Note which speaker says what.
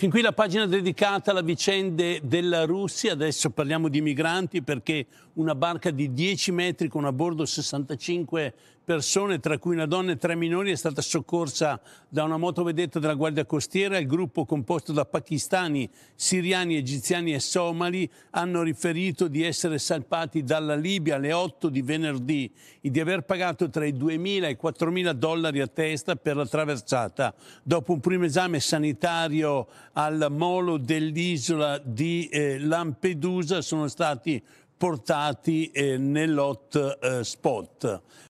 Speaker 1: Fin qui la pagina dedicata alla vicenda della Russia, adesso parliamo di migranti perché una barca di 10 metri con a bordo 65 persone, tra cui una donna e tre minori, è stata soccorsa da una motovedetta della Guardia Costiera. Il gruppo, composto da pakistani, siriani, egiziani e somali, hanno riferito di essere salpati dalla Libia alle 8 di venerdì e di aver pagato tra i 2.000 e i 4.000 dollari a testa per la traversata. Dopo un primo esame sanitario al molo dell'isola di eh, Lampedusa sono stati portati eh, nell'hot eh,